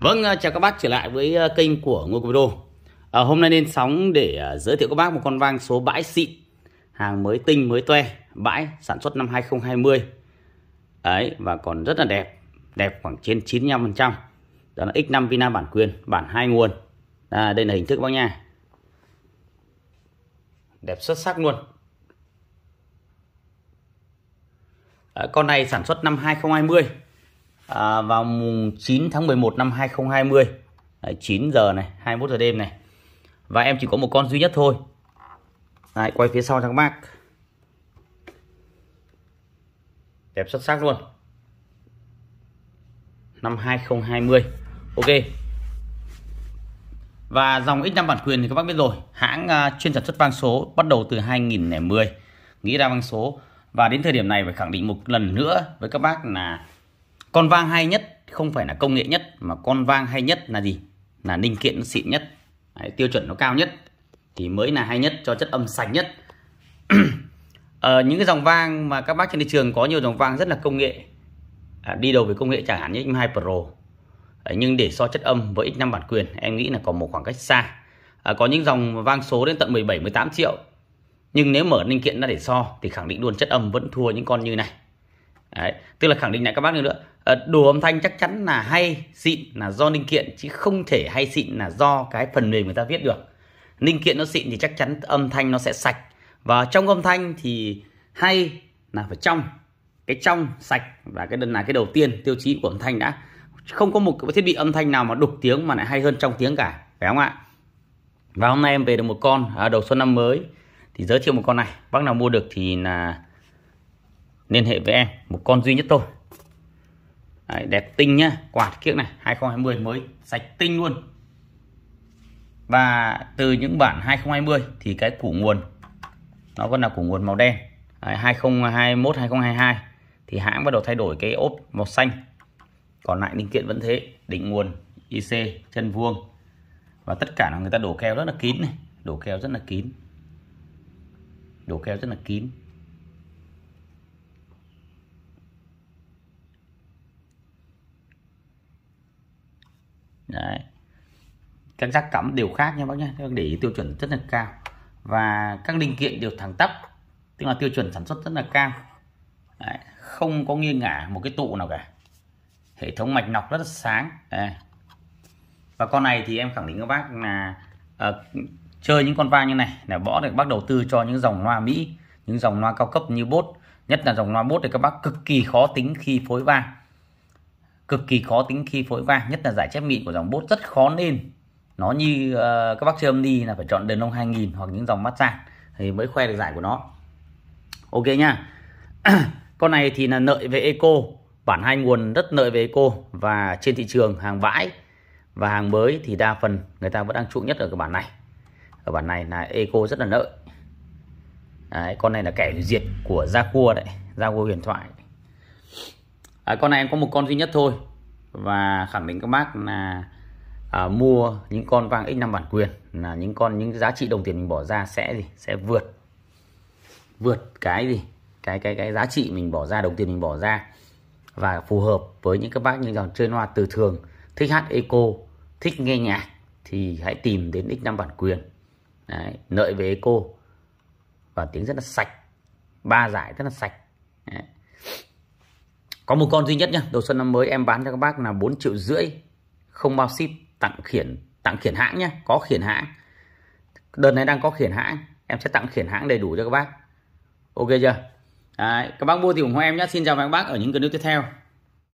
Vâng, à, chào các bác trở lại với à, kênh của Ngô Cụp Đô à, Hôm nay lên sóng để à, giới thiệu các bác một con vang số bãi xịn Hàng mới tinh mới toe Bãi sản xuất năm 2020 Đấy, và còn rất là đẹp Đẹp khoảng trên 95% Đó là X5 Vina bản quyền, bản hai nguồn à, Đây là hình thức bác nha Đẹp xuất sắc luôn à, Con này sản xuất năm 2020 à, vào mùng 9 tháng 11 năm 2020 Đấy, 9 giờ này 21 giờ đêm này và em chỉ có một con duy nhất thôi lại quay phía sau cho các bác đẹp xuất sắc luôn năm 2020 ok và dòng X5 bản quyền thì các bác biết rồi hãng uh, chuyên sản xuất vang số bắt đầu từ 2010 nghĩ ra vang số và đến thời điểm này phải khẳng định một lần nữa với các bác là con vang hay nhất không phải là công nghệ nhất mà con vang hay nhất là gì là linh kiện nó xịn nhất Đấy, tiêu chuẩn nó cao nhất thì mới là hay nhất cho chất âm sạch nhất ờ, những cái dòng vang mà các bác trên thị trường có nhiều dòng vang rất là công nghệ à, đi đầu với công nghệ chẳng hạn như X2 Pro Đấy, nhưng để so chất âm với X5 bản quyền em nghĩ là còn một khoảng cách xa à, có những dòng vang số đến tận 17 18 triệu nhưng nếu mở linh kiện ra để so thì khẳng định luôn chất âm vẫn thua những con như này Đấy, tức là khẳng định lại các bác nữa nữa ờ, đồ âm thanh chắc chắn là hay xịn là do linh kiện chứ không thể hay xịn là do cái phần mềm người ta viết được linh kiện nó xịn thì chắc chắn âm thanh nó sẽ sạch và trong âm thanh thì hay là phải trong cái trong sạch và cái đơn là cái đầu tiên tiêu chí của âm thanh đã không có một cái thiết bị âm thanh nào mà đục tiếng mà lại hay hơn trong tiếng cả phải không ạ và hôm nay em về được một con à, đầu xuân năm mới thì giới thiệu một con này bác nào mua được thì là liên hệ với em một con duy nhất thôi Đấy, đẹp tinh nhá quạt kiếc này 2020 mới sạch tinh luôn và từ những bản 2020 thì cái củ nguồn nó vẫn là củ nguồn màu đen Đấy, 2021 2022 thì hãng bắt đầu thay đổi cái ốp màu xanh còn lại linh kiện vẫn thế định nguồn IC chân vuông và tất cả là người ta đổ keo rất là kín này đổ keo rất là kín đổ keo rất là kín Đấy. các giác cắm đều khác nha bác nhé các để ý tiêu chuẩn rất là cao và các linh kiện đều thẳng tắp tức là tiêu chuẩn sản xuất rất là cao Đấy. không có nghiêng ngả một cái tụ nào cả hệ thống mạch nọc rất là sáng Đấy. và con này thì em khẳng định các bác là uh, chơi những con va như này là bỏ được bác đầu tư cho những dòng loa Mỹ những dòng loa cao cấp như bốt nhất là dòng loa bốt thì các bác cực kỳ khó tính khi phối va cực kỳ khó tính khi phối vang nhất là giải chép mịn của dòng bốt rất khó nên nó như uh, các bác chơi âm đi là phải chọn đền lông 2000 hoặc những dòng mát sàn thì mới khoe được giải của nó ok nha con này thì là nợ về eco bản hai nguồn rất nợ về eco và trên thị trường hàng bãi và hàng mới thì đa phần người ta vẫn đang trụ nhất ở cái bản này ở bản này là eco rất là nợ Đấy, con này là kẻ diệt của gia cua đấy gia cua huyền thoại à, con này em có một con duy nhất thôi và khẳng định các bác là à, mua những con vàng x5 bản quyền là những con những giá trị đồng tiền mình bỏ ra sẽ gì sẽ vượt vượt cái gì cái cái cái giá trị mình bỏ ra đồng tiền mình bỏ ra và phù hợp với những các bác những dòng chơi hoa từ thường thích hát eco thích nghe nhạc thì hãy tìm đến x5 bản quyền Đấy, nợi về eco và tiếng rất là sạch ba giải rất là sạch Đấy có một con duy nhất nhá đầu xuân năm mới em bán cho các bác là 4 triệu rưỡi không bao ship tặng khiển tặng khiển hãng nhá có khiển hãng đợt này đang có khiển hãng em sẽ tặng khiển hãng đầy đủ cho các bác ok chưa Đấy, các bác mua thì ủng hộ em nhé xin chào các bác ở những clip tiếp theo